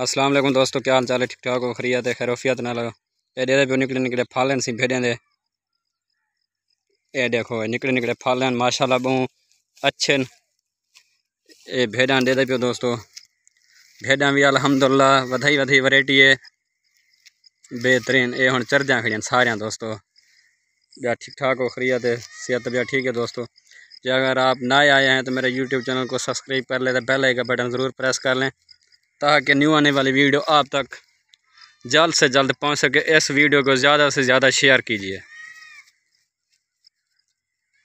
असलम दोस्तों क्या हाल चाल है ठीक ठाक हो खरीद है खैरोफियत ना लगा ये देखो पे निकले निकले फल हैं सी भेड़े दे ये देखो निकले निकले फल हैं माशाल्लाह बहुत अच्छे ये भेड़ा दे पे दोस्तों भेड़ा भी अलहमदुल्ला वधाई वधाई वरायटी है बेहतरीन ये हम चरदा खड़ी सारे दोस्तों ब्याह ठीक ठाक हो खरीद है सेहत बया ठीक है दोस्तों जो अगर आप नए आए हैं तो मेरे यूट्यूब चैनल को सब्सक्राइब कर लें तो बेल का बटन ज़रूर प्रेस कर लें ताकि न्यू आने वाली वीडियो आप तक जल्द से जल्द पहुंच सके इस वीडियो को ज़्यादा से ज़्यादा शेयर कीजिए